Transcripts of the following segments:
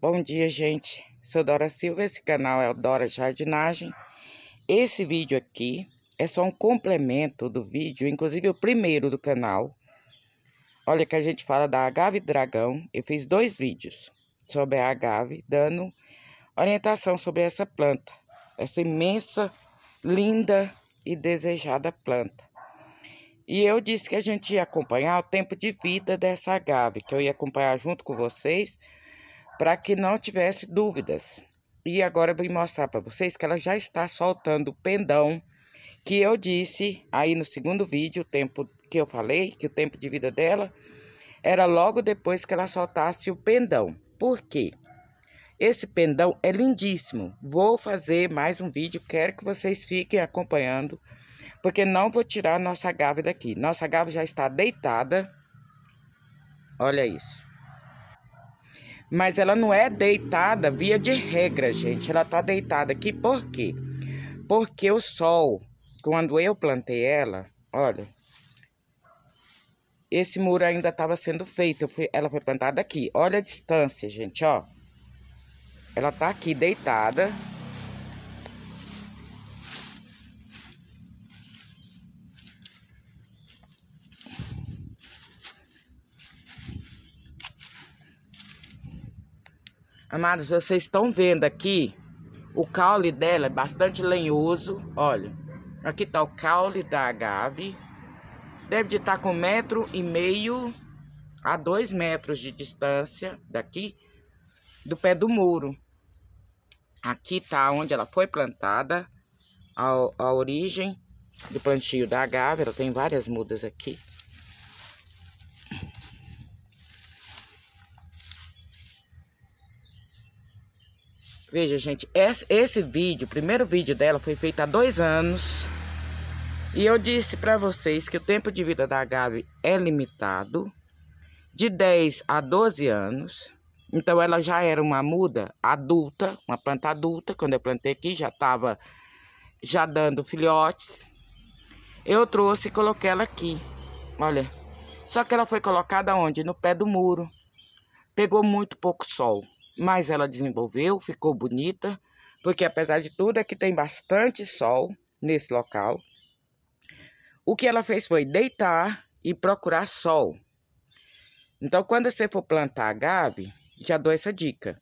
Bom dia, gente. Sou Dora Silva, esse canal é o Dora Jardinagem. Esse vídeo aqui é só um complemento do vídeo, inclusive o primeiro do canal. Olha que a gente fala da agave dragão. Eu fiz dois vídeos sobre a agave, dando orientação sobre essa planta. Essa imensa, linda e desejada planta. E eu disse que a gente ia acompanhar o tempo de vida dessa agave, que eu ia acompanhar junto com vocês para que não tivesse dúvidas. E agora eu vou mostrar para vocês que ela já está soltando o pendão que eu disse aí no segundo vídeo, o tempo que eu falei, que o tempo de vida dela era logo depois que ela soltasse o pendão. Por quê? Esse pendão é lindíssimo. Vou fazer mais um vídeo, quero que vocês fiquem acompanhando, porque não vou tirar nossa gávea daqui. Nossa gávea já está deitada. Olha isso. Mas ela não é deitada via de regra, gente. Ela tá deitada aqui por quê? Porque o sol, quando eu plantei ela, olha, esse muro ainda estava sendo feito. Fui, ela foi plantada aqui. Olha a distância, gente, ó. Ela tá aqui deitada, Amados, vocês estão vendo aqui, o caule dela é bastante lenhoso, olha. Aqui tá o caule da agave. Deve estar de tá com metro e meio a dois metros de distância daqui do pé do muro. Aqui tá onde ela foi plantada, a, a origem do plantio da agave. Ela tem várias mudas aqui. Veja, gente, esse, esse vídeo, o primeiro vídeo dela foi feito há dois anos. E eu disse para vocês que o tempo de vida da Gabi é limitado, de 10 a 12 anos. Então ela já era uma muda adulta, uma planta adulta, quando eu plantei aqui já estava já dando filhotes. Eu trouxe e coloquei ela aqui, olha. Só que ela foi colocada onde? No pé do muro. Pegou muito pouco sol mas ela desenvolveu, ficou bonita, porque apesar de tudo aqui é tem bastante sol nesse local. O que ela fez foi deitar e procurar sol. Então, quando você for plantar agave, já dou essa dica.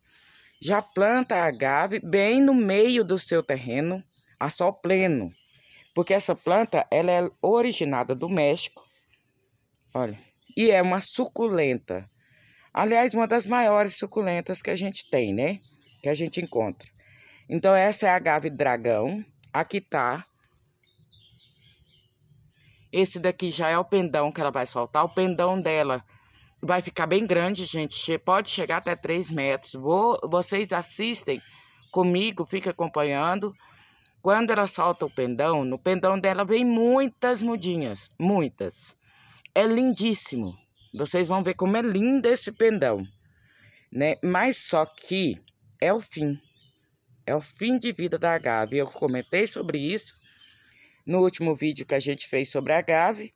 Já planta a agave bem no meio do seu terreno, a sol pleno. Porque essa planta, ela é originada do México. Olha, e é uma suculenta. Aliás, uma das maiores suculentas que a gente tem, né? Que a gente encontra. Então, essa é a agave dragão. Aqui tá. Esse daqui já é o pendão que ela vai soltar. O pendão dela vai ficar bem grande, gente. Pode chegar até 3 metros. Vou, vocês assistem comigo, fica acompanhando. Quando ela solta o pendão, no pendão dela vem muitas mudinhas. Muitas. É lindíssimo. Vocês vão ver como é lindo esse pendão, né? Mas só que é o fim. É o fim de vida da agave. Eu comentei sobre isso no último vídeo que a gente fez sobre a agave.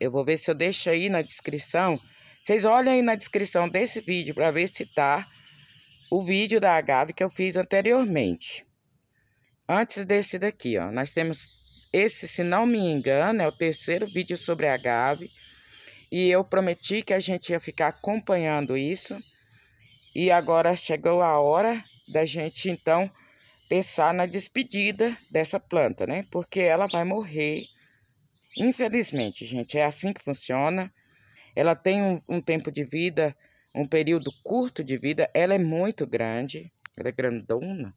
Eu vou ver se eu deixo aí na descrição. Vocês olhem aí na descrição desse vídeo para ver se tá o vídeo da agave que eu fiz anteriormente. Antes desse daqui, ó. Nós temos esse, se não me engano, é o terceiro vídeo sobre a agave. E eu prometi que a gente ia ficar acompanhando isso. E agora chegou a hora da gente então pensar na despedida dessa planta, né? Porque ela vai morrer. Infelizmente, gente, é assim que funciona. Ela tem um, um tempo de vida, um período curto de vida. Ela é muito grande, ela é grandona.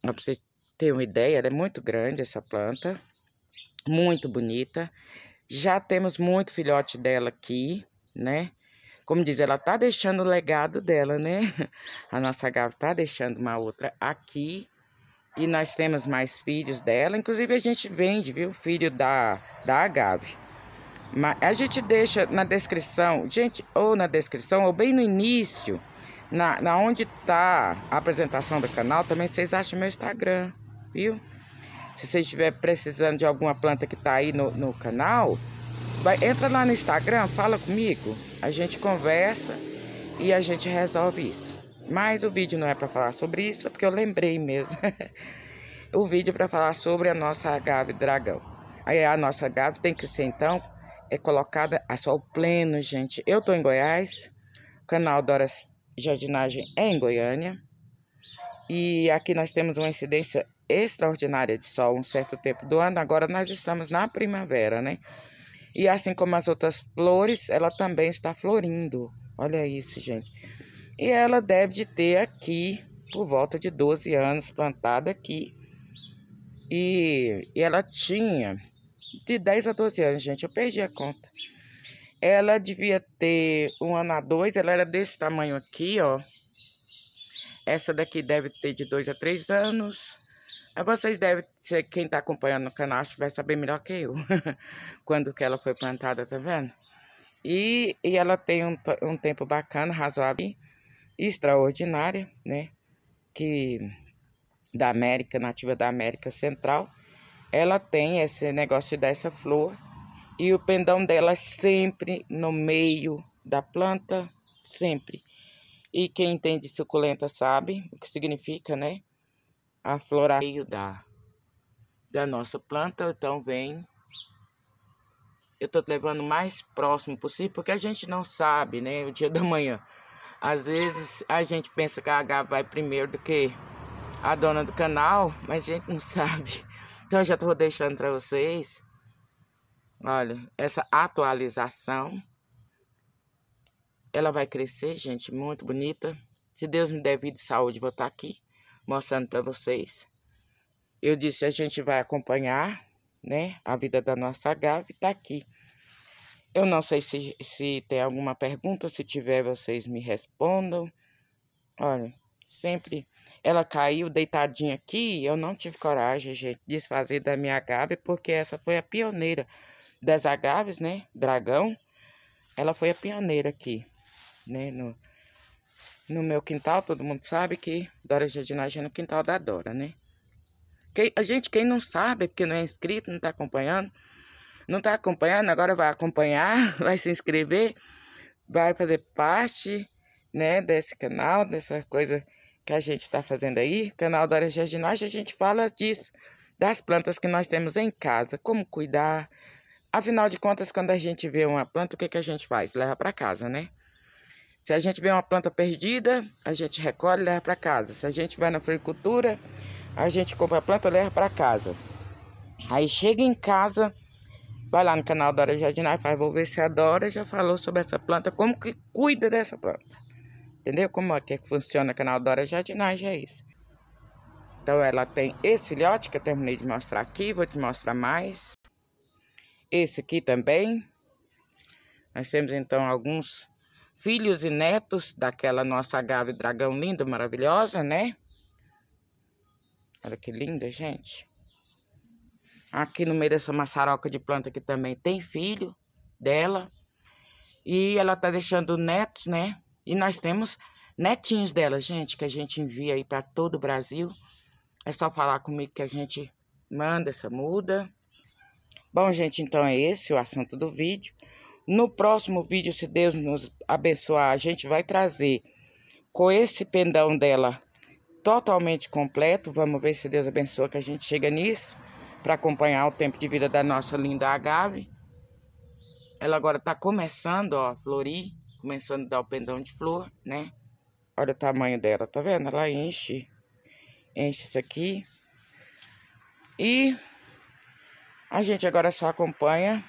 Pra vocês terem uma ideia, ela é muito grande, essa planta. Muito bonita. Já temos muito filhote dela aqui, né? Como diz, ela tá deixando o legado dela, né? A nossa Gavi tá deixando uma outra aqui. E nós temos mais filhos dela. Inclusive, a gente vende, viu? Filho da, da Gavi. Mas a gente deixa na descrição, gente, ou na descrição, ou bem no início, na, na onde tá a apresentação do canal, também vocês acham meu Instagram, viu? Se você estiver precisando de alguma planta que está aí no, no canal, vai, entra lá no Instagram, fala comigo. A gente conversa e a gente resolve isso. Mas o vídeo não é para falar sobre isso, é porque eu lembrei mesmo. o vídeo é para falar sobre a nossa agave dragão. Aí a nossa agave tem que ser, então, é colocada a sol pleno, gente. Eu tô em Goiás, o canal Doras Jardinagem é em Goiânia. E aqui nós temos uma incidência extraordinária de sol um certo tempo do ano. Agora nós estamos na primavera, né? E assim como as outras flores, ela também está florindo. Olha isso, gente. E ela deve de ter aqui por volta de 12 anos plantada aqui. E, e ela tinha de 10 a 12 anos, gente. Eu perdi a conta. Ela devia ter um ano a dois. Ela era desse tamanho aqui, ó. Essa daqui deve ter de 2 a 3 anos. Ah, vocês devem ser, quem está acompanhando o canal, acho que vai saber melhor que eu. quando que ela foi plantada, tá vendo? E, e ela tem um, um tempo bacana, razoável extraordinária, né? Que da América, nativa da América Central, ela tem esse negócio dessa flor e o pendão dela é sempre no meio da planta, sempre. E quem entende suculenta sabe o que significa, né? aflorar da, da nossa planta. Então vem. Eu tô levando mais próximo possível, porque a gente não sabe, né? O dia da manhã. Às vezes a gente pensa que a H vai primeiro do que a dona do canal, mas a gente não sabe. Então eu já tô deixando para vocês. Olha, essa atualização ela vai crescer, gente, muito bonita. Se Deus me der vida e saúde, vou estar tá aqui mostrando para vocês. Eu disse, a gente vai acompanhar, né, a vida da nossa Gavi, tá aqui. Eu não sei se, se tem alguma pergunta, se tiver vocês me respondam. Olha, sempre ela caiu deitadinha aqui, eu não tive coragem, gente, de desfazer da minha agave, porque essa foi a pioneira das agaves, né, dragão. Ela foi a pioneira aqui, né, no, no meu quintal, todo mundo sabe que Dora Jardinagem é no quintal da Dora, né? Quem, a gente, quem não sabe, porque não é inscrito, não está acompanhando, não está acompanhando, agora vai acompanhar, vai se inscrever, vai fazer parte, né, desse canal, dessa coisa que a gente está fazendo aí. Canal Dora Jardinagem, a gente fala disso, das plantas que nós temos em casa, como cuidar. Afinal de contas, quando a gente vê uma planta, o que, que a gente faz? Leva para casa, né? Se a gente vê uma planta perdida, a gente recolhe e leva para casa. Se a gente vai na floricultura, a gente compra a planta e leva para casa. Aí chega em casa, vai lá no canal Dora Jardinar e faz, vou ver se a Dora já falou sobre essa planta, como que cuida dessa planta. Entendeu como é que funciona o canal Dora Jardinagem? É isso. Então ela tem esse filhote que eu terminei de mostrar aqui, vou te mostrar mais. Esse aqui também. Nós temos então alguns filhos e netos daquela nossa gave dragão linda, maravilhosa, né? Olha que linda, gente. Aqui no meio dessa maçaroca de planta que também tem filho dela. E ela tá deixando netos, né? E nós temos netinhos dela, gente, que a gente envia aí para todo o Brasil. É só falar comigo que a gente manda essa muda. Bom, gente, então é esse o assunto do vídeo. No próximo vídeo, se Deus nos abençoar, a gente vai trazer com esse pendão dela totalmente completo. Vamos ver se Deus abençoa que a gente chega nisso para acompanhar o tempo de vida da nossa linda agave. Ela agora está começando, ó, a florir, começando a dar o pendão de flor, né? Olha o tamanho dela, tá vendo? Ela enche, enche isso aqui. E a gente agora só acompanha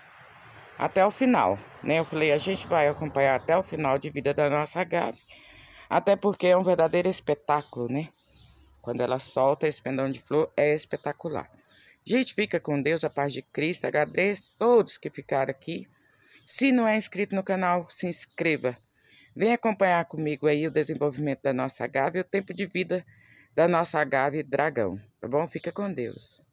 até o final, né? Eu falei, a gente vai acompanhar até o final de vida da nossa gave, até porque é um verdadeiro espetáculo, né? Quando ela solta esse pendão de flor, é espetacular. Gente, fica com Deus, a paz de Cristo. Agradeço a todos que ficaram aqui. Se não é inscrito no canal, se inscreva. Vem acompanhar comigo aí o desenvolvimento da nossa gave e o tempo de vida da nossa gave dragão, tá bom? Fica com Deus.